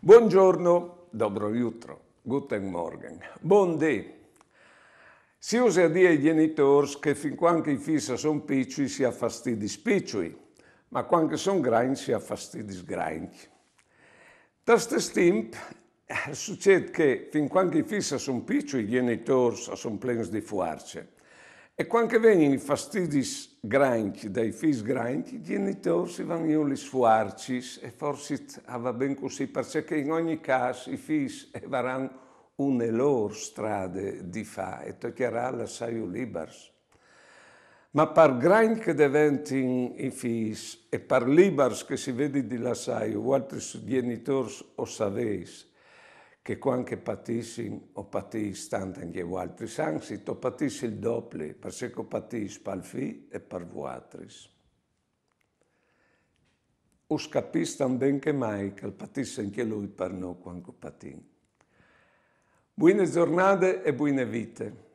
Buongiorno, dobro jutro, guten morgen, buon day. Si usa a dire ai genitori che fin quando i fissa sono picci si ha fastidi spicci, ma quando sono grandi si ha fastidi grandi. Da questo eh, succede che fin quando i fissa sono picci i genitori sono pleni di forza, e quando vengono i fastidi granchi dai figli granchi, i genitori si vanno a sfuarci e forse ah, va ben così, perché in ogni caso i figli eh, avranno una loro strada di fare e toccherà lasciare liberi. Ma per grandi che diventano i figli e per liberi che si vede di lasciare o altri genitori o savesi, che quando patisci o patisci tanto anche gli altri sanzi, tu patisci il doppio, perché che patissi per fi e per vuatris. Us capisci tan ben che mai che patisse anche lui per noi quando patì. Buone giornate e buone vite.